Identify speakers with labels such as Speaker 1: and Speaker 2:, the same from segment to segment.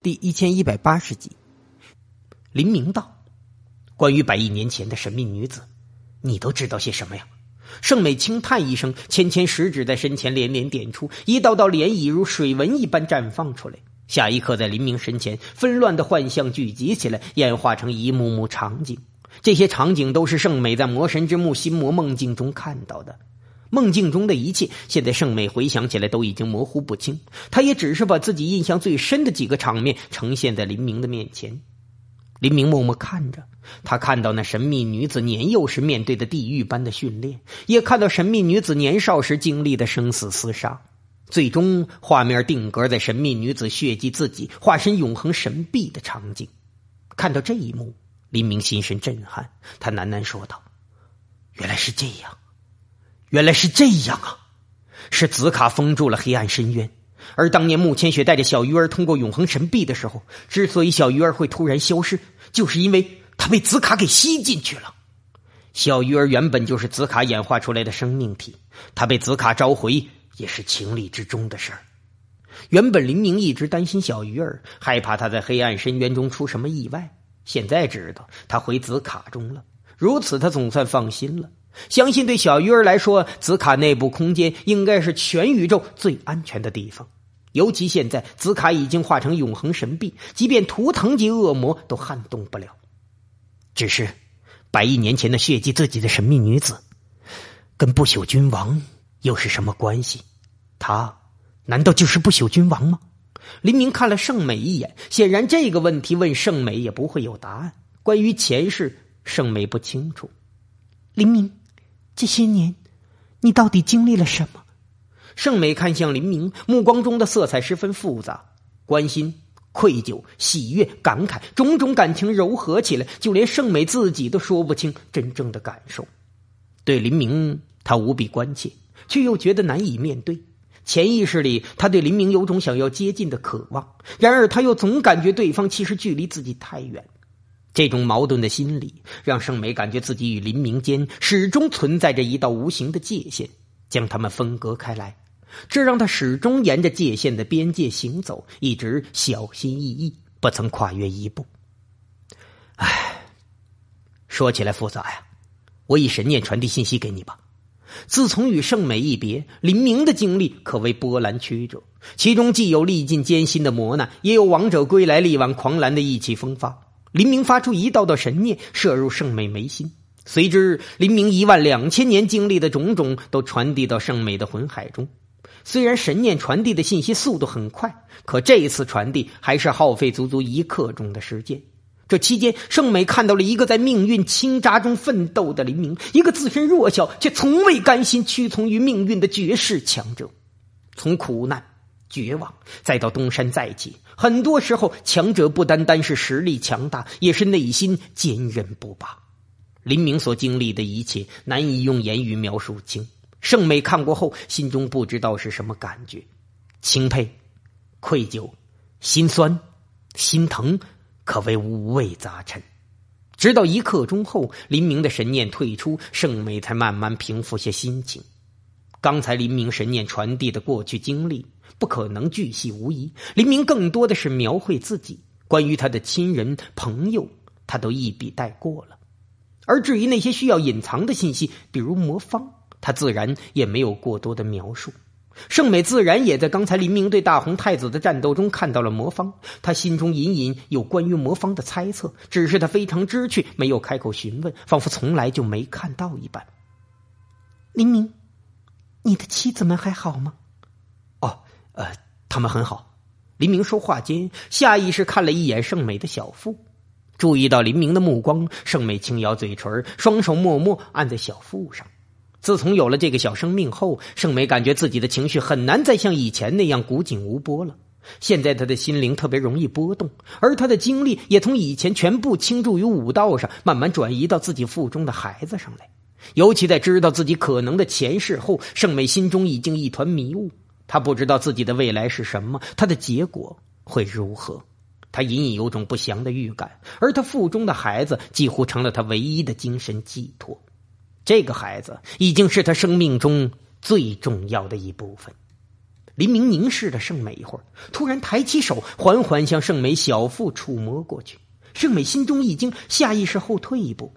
Speaker 1: 第一千一百八十集，林明道，关于百亿年前的神秘女子，你都知道些什么呀？圣美轻叹一声，芊芊食指在身前连连点出，一道道涟漪如水纹一般绽放出来。下一刻，在林明身前，纷乱的幻象聚集起来，演化成一幕幕场景。这些场景都是圣美在魔神之墓心魔梦境中看到的。梦境中的一切，现在盛美回想起来都已经模糊不清。他也只是把自己印象最深的几个场面呈现在林明的面前。林明默默看着，他看到那神秘女子年幼时面对的地狱般的训练，也看到神秘女子年少时经历的生死厮杀。最终，画面定格在神秘女子血祭自己，化身永恒神臂的场景。看到这一幕，林明心神震撼，他喃喃说道：“原来是这样。”原来是这样啊！是紫卡封住了黑暗深渊，而当年慕千雪带着小鱼儿通过永恒神壁的时候，之所以小鱼儿会突然消失，就是因为他被紫卡给吸进去了。小鱼儿原本就是紫卡演化出来的生命体，他被紫卡召回也是情理之中的事儿。原本林明一直担心小鱼儿，害怕他在黑暗深渊中出什么意外，现在知道他回紫卡中了，如此他总算放心了。相信对小鱼儿来说，紫卡内部空间应该是全宇宙最安全的地方。尤其现在，紫卡已经化成永恒神币，即便图腾级恶魔都撼动不了。只是，百亿年前的血祭自己的神秘女子，跟不朽君王又是什么关系？她难道就是不朽君王吗？林明看了盛美一眼，显然这个问题问盛美也不会有答案。关于前世，盛美不清楚。林明，这些年，你到底经历了什么？盛美看向林明，目光中的色彩十分复杂，关心、愧疚、喜悦、感慨，种种感情柔合起来，就连盛美自己都说不清真正的感受。对林明，她无比关切，却又觉得难以面对。潜意识里，她对林明有种想要接近的渴望，然而她又总感觉对方其实距离自己太远。这种矛盾的心理，让盛美感觉自己与林明间始终存在着一道无形的界限，将他们分隔开来。这让他始终沿着界限的边界行走，一直小心翼翼，不曾跨越一步。唉，说起来复杂呀。我以神念传递信息给你吧。自从与盛美一别，林明的经历可谓波澜曲折，其中既有历尽艰辛的磨难，也有王者归来力挽狂澜的意气风发。黎明发出一道道神念射入圣美眉心，随之，黎明一万两千年经历的种种都传递到圣美的魂海中。虽然神念传递的信息速度很快，可这一次传递还是耗费足足一刻钟的时间。这期间，圣美看到了一个在命运倾轧中奋斗的黎明，一个自身弱小却从未甘心屈从于命运的绝世强者，从苦难。绝望，再到东山再起。很多时候，强者不单单是实力强大，也是内心坚韧不拔。林明所经历的一切，难以用言语描述清。盛美看过后，心中不知道是什么感觉：钦佩、愧疚、心酸、心疼，可谓五味杂陈。直到一刻钟后，林明的神念退出，盛美才慢慢平复下心情。刚才林明神念传递的过去经历不可能巨细无遗，林明更多的是描绘自己。关于他的亲人朋友，他都一笔带过了。而至于那些需要隐藏的信息，比如魔方，他自然也没有过多的描述。盛美自然也在刚才林明对大红太子的战斗中看到了魔方，他心中隐隐有关于魔方的猜测，只是他非常知趣，没有开口询问，仿佛从来就没看到一般。林明。你的妻子们还好吗？哦，呃，他们很好。林明说话间，下意识看了一眼盛美的小腹，注意到林明的目光，盛美轻咬嘴唇，双手默默按在小腹上。自从有了这个小生命后，盛美感觉自己的情绪很难再像以前那样古井无波了。现在他的心灵特别容易波动，而他的精力也从以前全部倾注于武道上，慢慢转移到自己腹中的孩子上来。尤其在知道自己可能的前世后，圣美心中已经一团迷雾。她不知道自己的未来是什么，她的结果会如何？她隐隐有种不祥的预感，而她腹中的孩子几乎成了她唯一的精神寄托。这个孩子已经是她生命中最重要的一部分。黎明凝视着圣美一会儿，突然抬起手，缓缓向圣美小腹触摸过去。圣美心中一惊，下意识后退一步。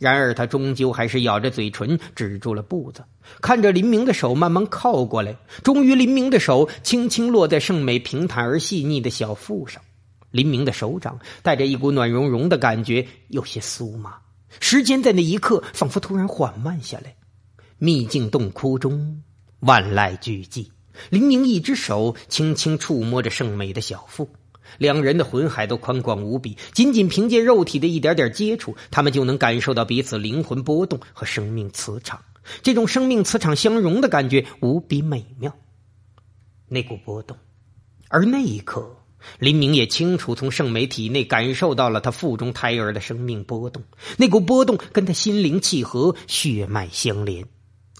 Speaker 1: 然而他终究还是咬着嘴唇止住了步子，看着林明的手慢慢靠过来。终于，林明的手轻轻落在盛美平坦而细腻的小腹上，林明的手掌带着一股暖融融的感觉，有些酥麻。时间在那一刻仿佛突然缓慢下来。秘境洞窟中，万籁俱寂。林明一只手轻轻触摸着盛美的小腹。两人的魂海都宽广无比，仅仅凭借肉体的一点点接触，他们就能感受到彼此灵魂波动和生命磁场。这种生命磁场相融的感觉无比美妙。那股波动，而那一刻，林明也清楚从圣美体内感受到了他腹中胎儿的生命波动。那股波动跟他心灵契合，血脉相连，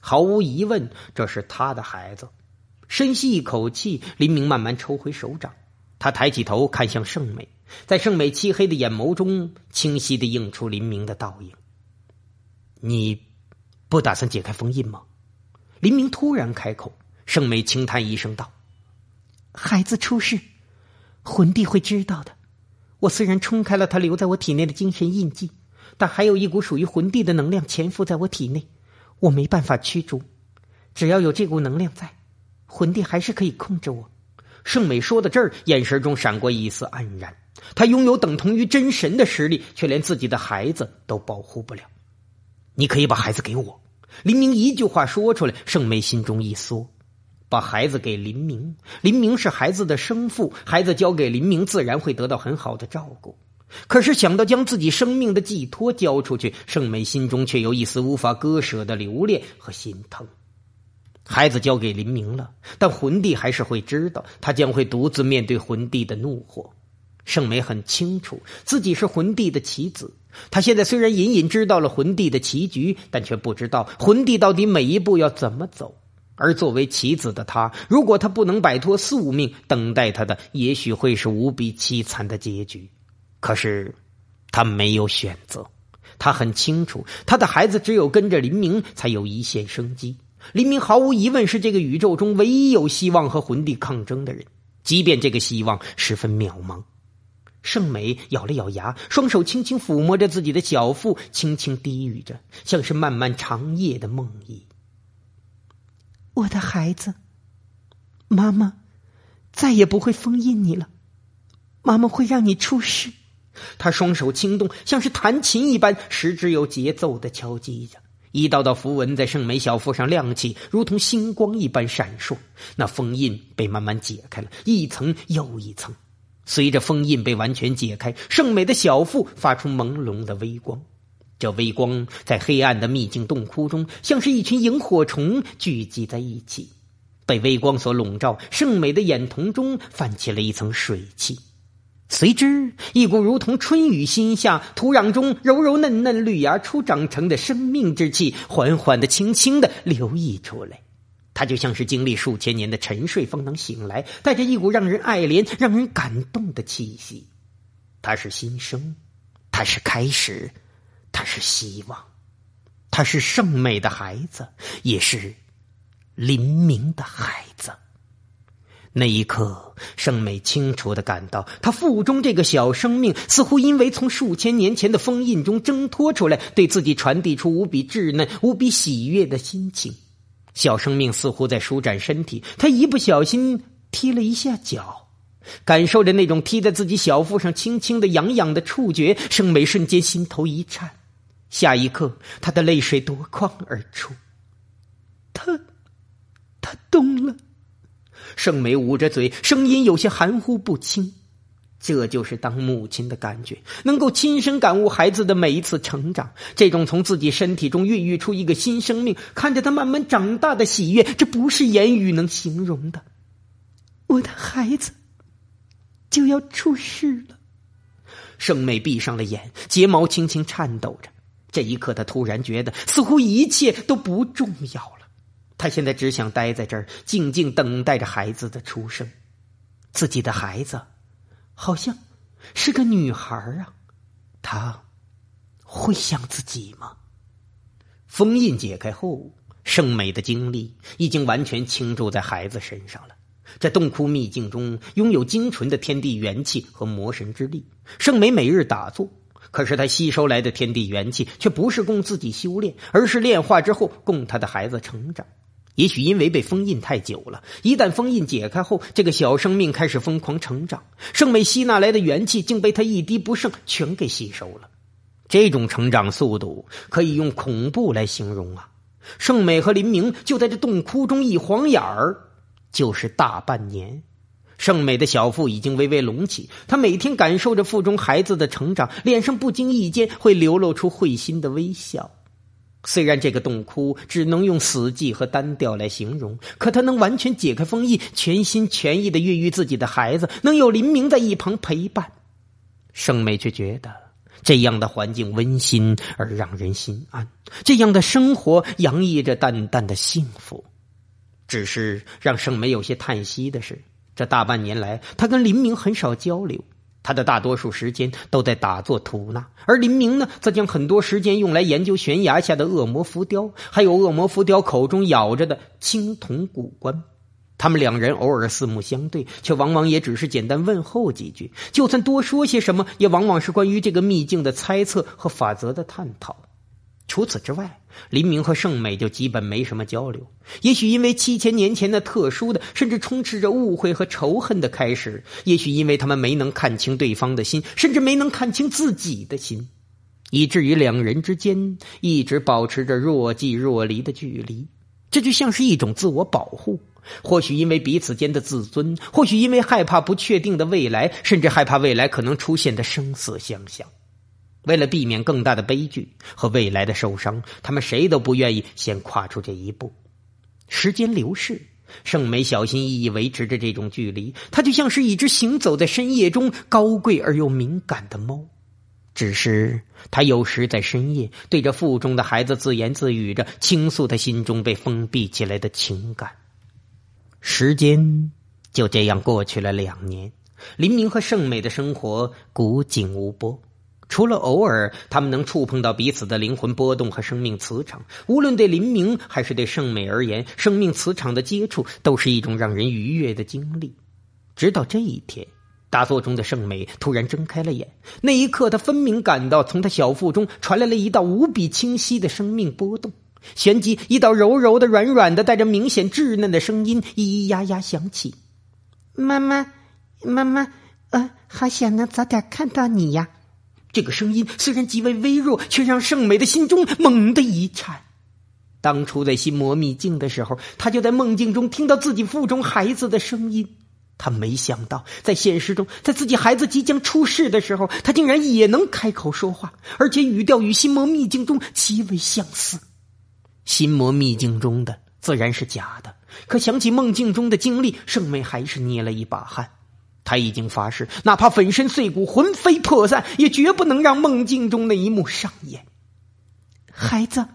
Speaker 1: 毫无疑问，这是他的孩子。深吸一口气，林明慢慢抽回手掌。他抬起头看向圣美，在圣美漆黑的眼眸中，清晰的映出林明的倒影。你不打算解开封印吗？林明突然开口。圣美轻叹一声道：“孩子出事，魂帝会知道的。我虽然冲开了他留在我体内的精神印记，但还有一股属于魂帝的能量潜伏在我体内，我没办法驱逐。只要有这股能量在，魂帝还是可以控制我。”盛美说到这儿，眼神中闪过一丝黯然。她拥有等同于真神的实力，却连自己的孩子都保护不了。你可以把孩子给我。林明一句话说出来，盛美心中一缩，把孩子给林明。林明是孩子的生父，孩子交给林明，自然会得到很好的照顾。可是想到将自己生命的寄托交出去，盛美心中却有一丝无法割舍的留恋和心疼。孩子交给林明了，但魂帝还是会知道，他将会独自面对魂帝的怒火。盛美很清楚自己是魂帝的棋子，他现在虽然隐隐知道了魂帝的棋局，但却不知道魂帝到底每一步要怎么走。而作为棋子的他，如果他不能摆脱宿命，等待他的也许会是无比凄惨的结局。可是他没有选择，他很清楚，他的孩子只有跟着林明才有一线生机。黎明毫无疑问是这个宇宙中唯一有希望和魂帝抗争的人，即便这个希望十分渺茫。盛美咬了咬牙，双手轻轻抚摸着自己的小腹，轻轻低语着，像是漫漫长夜的梦呓：“我的孩子，妈妈再也不会封印你了，妈妈会让你出世。”他双手轻动，像是弹琴一般，十指有节奏的敲击着。一道道符文在圣美小腹上亮起，如同星光一般闪烁。那封印被慢慢解开了，一层又一层。随着封印被完全解开，圣美的小腹发出朦胧的微光。这微光在黑暗的秘境洞窟中，像是一群萤火虫聚集在一起，被微光所笼罩。圣美的眼瞳中泛起了一层水汽。随之，一股如同春雨心下土壤中柔柔嫩嫩绿芽初长成的生命之气，缓缓的、轻轻的流溢出来。它就像是经历数千年的沉睡方能醒来，带着一股让人爱怜、让人感动的气息。它是新生，它是开始，它是希望，它是圣美的孩子，也是黎明的孩子。那一刻，盛美清楚的感到，她腹中这个小生命似乎因为从数千年前的封印中挣脱出来，对自己传递出无比稚嫩、无比喜悦的心情。小生命似乎在舒展身体，他一不小心踢了一下脚，感受着那种踢在自己小腹上轻轻的痒痒的触觉，盛美瞬间心头一颤，下一刻，她的泪水夺眶而出。她，她动了。盛美捂着嘴，声音有些含糊不清。这就是当母亲的感觉，能够亲身感悟孩子的每一次成长，这种从自己身体中孕育出一个新生命，看着他慢慢长大的喜悦，这不是言语能形容的。我的孩子就要出世了，盛美闭上了眼，睫毛轻轻颤抖着。这一刻，她突然觉得，似乎一切都不重要了。他现在只想待在这儿，静静等待着孩子的出生。自己的孩子，好像是个女孩啊！她会像自己吗？封印解开后，圣美的精力已经完全倾注在孩子身上了。在洞窟秘境中，拥有精纯的天地元气和魔神之力，圣美每日打坐。可是，他吸收来的天地元气却不是供自己修炼，而是炼化之后供他的孩子成长。也许因为被封印太久了，一旦封印解开后，这个小生命开始疯狂成长。圣美吸纳来的元气竟被他一滴不剩全给吸收了，这种成长速度可以用恐怖来形容啊！圣美和林明就在这洞窟中一晃眼儿，就是大半年。圣美的小腹已经微微隆起，她每天感受着腹中孩子的成长，脸上不经意间会流露出会心的微笑。虽然这个洞窟只能用死寂和单调来形容，可他能完全解开封印，全心全意的孕育自己的孩子，能有林明在一旁陪伴，盛美却觉得这样的环境温馨而让人心安，这样的生活洋溢着淡淡的幸福。只是让圣美有些叹息的是，这大半年来，他跟林明很少交流。他的大多数时间都在打坐吐纳，而林明呢，则将很多时间用来研究悬崖下的恶魔浮雕，还有恶魔浮雕口中咬着的青铜古棺。他们两人偶尔四目相对，却往往也只是简单问候几句，就算多说些什么，也往往是关于这个秘境的猜测和法则的探讨。除此之外，林明和圣美就基本没什么交流。也许因为七千年前的特殊的，甚至充斥着误会和仇恨的开始；也许因为他们没能看清对方的心，甚至没能看清自己的心，以至于两人之间一直保持着若即若离的距离。这就像是一种自我保护。或许因为彼此间的自尊，或许因为害怕不确定的未来，甚至害怕未来可能出现的生死相向。为了避免更大的悲剧和未来的受伤，他们谁都不愿意先跨出这一步。时间流逝，圣美小心翼翼维持着这种距离，她就像是一只行走在深夜中高贵而又敏感的猫。只是他有时在深夜对着腹中的孩子自言自语着，倾诉他心中被封闭起来的情感。时间就这样过去了两年，林明和圣美的生活古井无波。除了偶尔，他们能触碰到彼此的灵魂波动和生命磁场。无论对林明还是对圣美而言，生命磁场的接触都是一种让人愉悦的经历。直到这一天，打坐中的圣美突然睁开了眼。那一刻，他分明感到从他小腹中传来了一道无比清晰的生命波动。旋即，一道柔柔的、软软的、带着明显稚嫩的声音咿咿呀呀响起：“妈妈，妈妈，呃，好想能早点看到你呀。”这个声音虽然极为微弱，却让圣美的心中猛地一颤。当初在心魔秘境的时候，他就在梦境中听到自己腹中孩子的声音。他没想到，在现实中，在自己孩子即将出世的时候，他竟然也能开口说话，而且语调与心魔秘境中极为相似。心魔秘境中的自然是假的，可想起梦境中的经历，圣美还是捏了一把汗。他已经发誓，哪怕粉身碎骨、魂飞魄散，也绝不能让梦境中那一幕上演。孩子，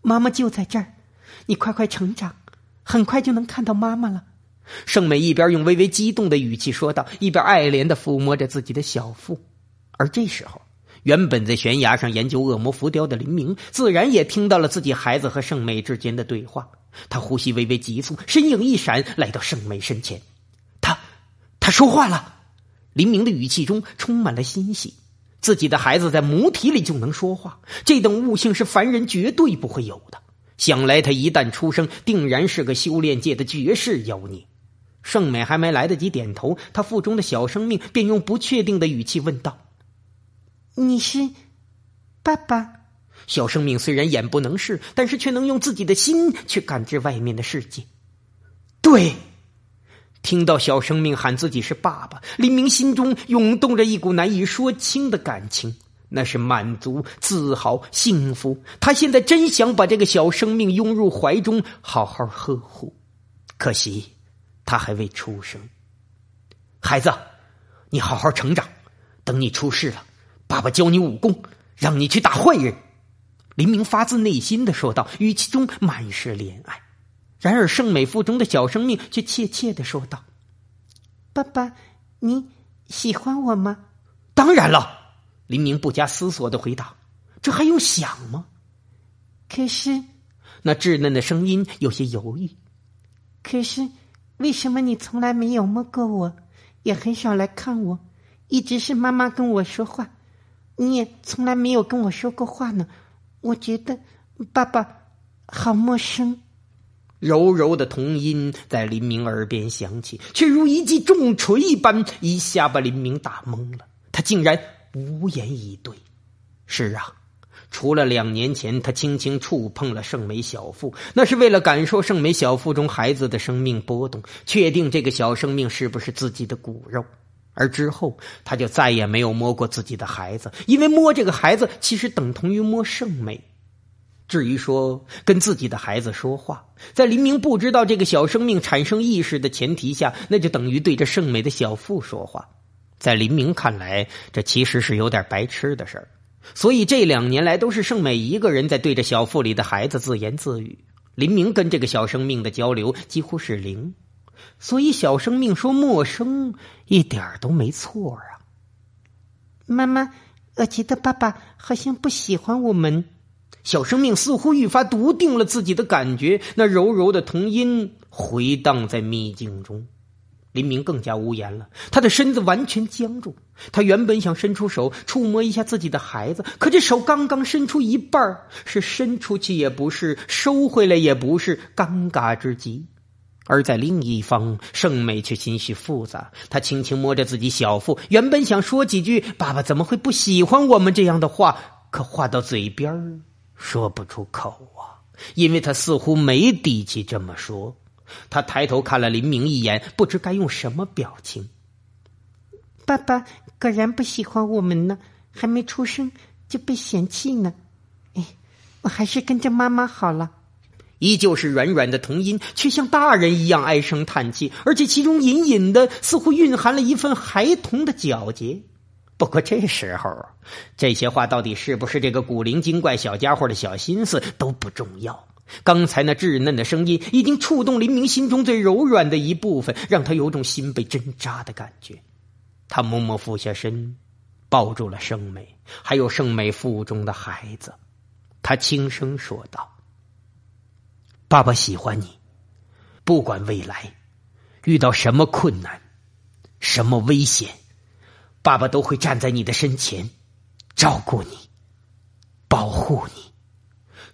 Speaker 1: 妈妈就在这儿，你快快成长，很快就能看到妈妈了。盛美一边用微微激动的语气说道，一边爱怜的抚摸着自己的小腹。而这时候，原本在悬崖上研究恶魔浮雕的林明，自然也听到了自己孩子和盛美之间的对话。他呼吸微微急促，身影一闪，来到盛美身前。他说话了，黎明的语气中充满了欣喜。自己的孩子在母体里就能说话，这等悟性是凡人绝对不会有的。想来他一旦出生，定然是个修炼界的绝世妖孽。盛美还没来得及点头，他腹中的小生命便用不确定的语气问道：“你是爸爸？”小生命虽然眼不能视，但是却能用自己的心去感知外面的世界。对。听到小生命喊自己是爸爸，黎明心中涌动着一股难以说清的感情，那是满足、自豪、幸福。他现在真想把这个小生命拥入怀中，好好呵护。可惜，他还未出生。孩子，你好好成长，等你出世了，爸爸教你武功，让你去打坏人。黎明发自内心的说道，语气中满是怜爱。然而，圣美腹中的小生命却怯怯的说道：“爸爸，你喜欢我吗？”“当然了。”林明不加思索的回答：“这还用想吗？”可是，那稚嫩的声音有些犹豫：“可是，为什么你从来没有摸过我，也很少来看我？一直是妈妈跟我说话，你也从来没有跟我说过话呢。我觉得爸爸好陌生。”柔柔的童音在林明耳边响起，却如一记重锤一般，一下把林明打懵了。他竟然无言以对。是啊，除了两年前，他轻轻触碰了圣美小腹，那是为了感受圣美小腹中孩子的生命波动，确定这个小生命是不是自己的骨肉。而之后，他就再也没有摸过自己的孩子，因为摸这个孩子，其实等同于摸圣美。至于说跟自己的孩子说话，在林明不知道这个小生命产生意识的前提下，那就等于对着盛美的小腹说话。在林明看来，这其实是有点白痴的事儿。所以这两年来，都是盛美一个人在对着小腹里的孩子自言自语。林明跟这个小生命的交流几乎是零，所以小生命说陌生一点都没错啊。妈妈，我觉得爸爸好像不喜欢我们。小生命似乎愈发笃定了自己的感觉，那柔柔的童音回荡在秘境中，林明更加无言了。他的身子完全僵住，他原本想伸出手触摸一下自己的孩子，可这手刚刚伸出一半是伸出去也不是，收回来也不是，尴尬之极。而在另一方，盛美却心绪复杂，她轻轻摸着自己小腹，原本想说几句“爸爸怎么会不喜欢我们”这样的话，可话到嘴边儿。说不出口啊，因为他似乎没底气这么说。他抬头看了林明一眼，不知该用什么表情。爸爸果然不喜欢我们呢，还没出生就被嫌弃呢。哎，我还是跟着妈妈好了。依旧是软软的童音，却像大人一样唉声叹气，而且其中隐隐的，似乎蕴含了一份孩童的皎洁。不过这时候，这些话到底是不是这个古灵精怪小家伙的小心思都不重要。刚才那稚嫩的声音已经触动林明心中最柔软的一部分，让他有种心被针扎的感觉。他默默俯下身，抱住了盛美，还有盛美腹中的孩子。他轻声说道：“爸爸喜欢你，不管未来遇到什么困难，什么危险。”爸爸都会站在你的身前，照顾你，保护你。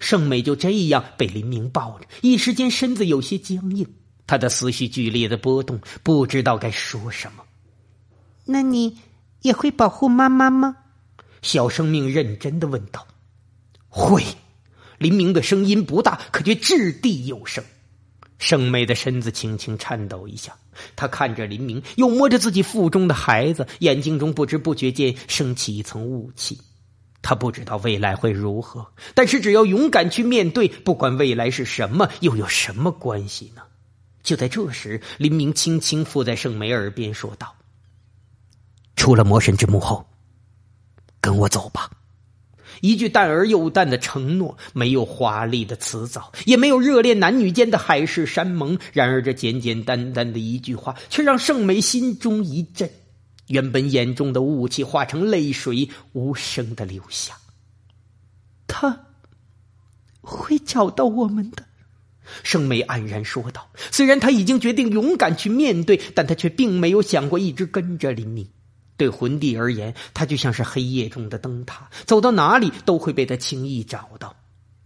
Speaker 1: 盛美就这样被林明抱着，一时间身子有些僵硬，他的思绪剧烈的波动，不知道该说什么。那你也会保护妈妈吗？小生命认真的问道。会。林明的声音不大，可却掷地有声。圣美的身子轻轻颤抖一下，她看着林明，又摸着自己腹中的孩子，眼睛中不知不觉间升起一层雾气。她不知道未来会如何，但是只要勇敢去面对，不管未来是什么，又有什么关系呢？就在这时，林明轻轻附在圣梅耳边说道：“出了魔神之幕后，跟我走吧。”一句淡而又淡的承诺，没有华丽的辞藻，也没有热恋男女间的海誓山盟。然而，这简简单单的一句话，却让盛美心中一震，原本眼中的雾气化成泪水，无声的流下。他会找到我们的，盛美黯然说道。虽然他已经决定勇敢去面对，但他却并没有想过一直跟着林明。对魂帝而言，他就像是黑夜中的灯塔，走到哪里都会被他轻易找到。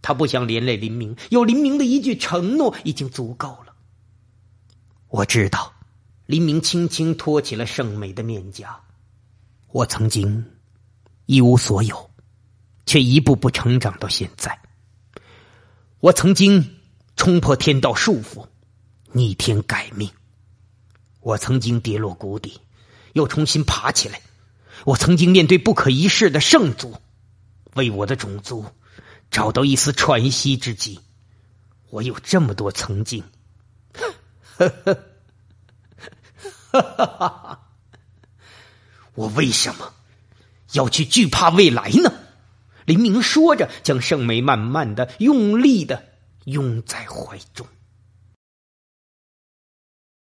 Speaker 1: 他不想连累林明，有林明的一句承诺已经足够了。我知道，林明轻轻托起了盛美的面颊。我曾经一无所有，却一步步成长到现在。我曾经冲破天道束缚，逆天改命。我曾经跌落谷底。又重新爬起来，我曾经面对不可一世的圣族，为我的种族找到一丝喘息之机。我有这么多曾经，我为什么要去惧怕未来呢？林明说着，将圣梅慢慢的、用力的拥在怀中。